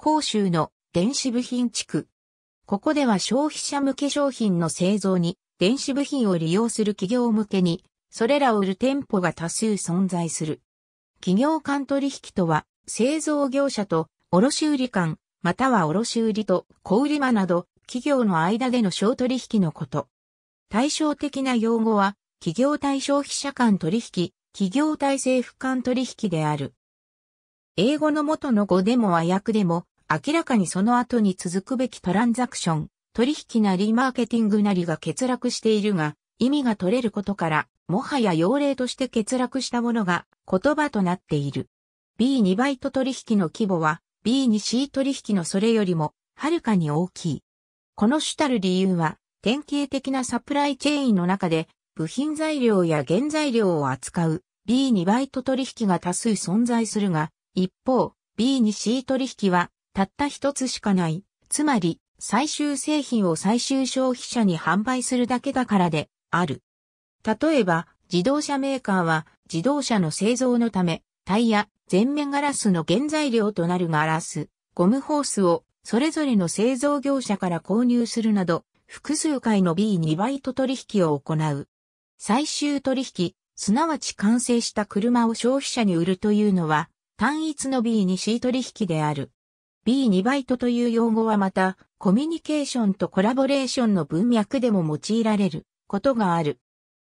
広州の電子部品地区。ここでは消費者向け商品の製造に電子部品を利用する企業向けに、それらを売る店舗が多数存在する。企業間取引とは、製造業者と卸売間、または卸売と小売間など、企業の間での商取引のこと。対照的な用語は、企業対消費者間取引、企業対政府間取引である。英語の元の語でも和訳でも、明らかにその後に続くべきトランザクション、取引なりマーケティングなりが欠落しているが、意味が取れることから、もはや用例として欠落したものが言葉となっている。B2 バイト取引の規模は B2C 取引のそれよりもはるかに大きい。この主たる理由は、典型的なサプライチェーンの中で、部品材料や原材料を扱う B2 バイト取引が多数存在するが、一方、B2C 取引は、たった一つしかない。つまり、最終製品を最終消費者に販売するだけだからで、ある。例えば、自動車メーカーは、自動車の製造のため、タイヤ、全面ガラスの原材料となるガラス、ゴムホースを、それぞれの製造業者から購入するなど、複数回の B2 バイト取引を行う。最終取引、すなわち完成した車を消費者に売るというのは、単一の B2C 取引である。B2 バイトという用語はまた、コミュニケーションとコラボレーションの文脈でも用いられることがある。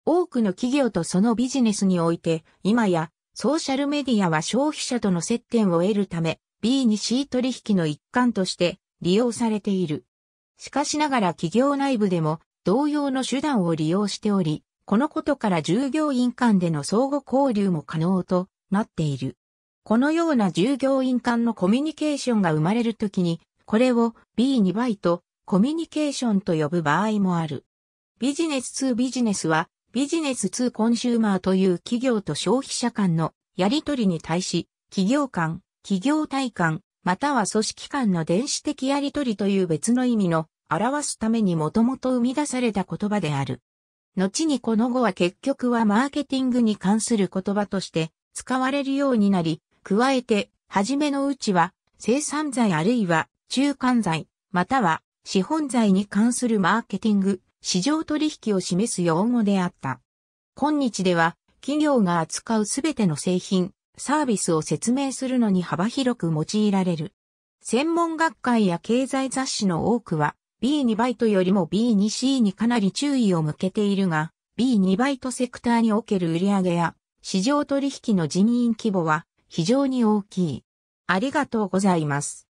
多くの企業とそのビジネスにおいて、今やソーシャルメディアは消費者との接点を得るため、B2C 取引の一環として利用されている。しかしながら企業内部でも同様の手段を利用しており、このことから従業員間での相互交流も可能となっている。このような従業員間のコミュニケーションが生まれるときに、これを B2 倍とコミュニケーションと呼ぶ場合もある。ビジネス2ビジネスは、ビジネス2コンシューマーという企業と消費者間のやりとりに対し、企業間、企業体間、または組織間の電子的やりとりという別の意味の表すためにもともと生み出された言葉である。後にこの語は結局はマーケティングに関する言葉として使われるようになり、加えて、はじめのうちは、生産罪あるいは、中間罪、または、資本罪に関するマーケティング、市場取引を示す用語であった。今日では、企業が扱うすべての製品、サービスを説明するのに幅広く用いられる。専門学会や経済雑誌の多くは B2 バイトよりも B2C にかなり注意を向けているが B2 バイトセクターにおける売上や市場取引の人員規模は非常に大きい。ありがとうございます。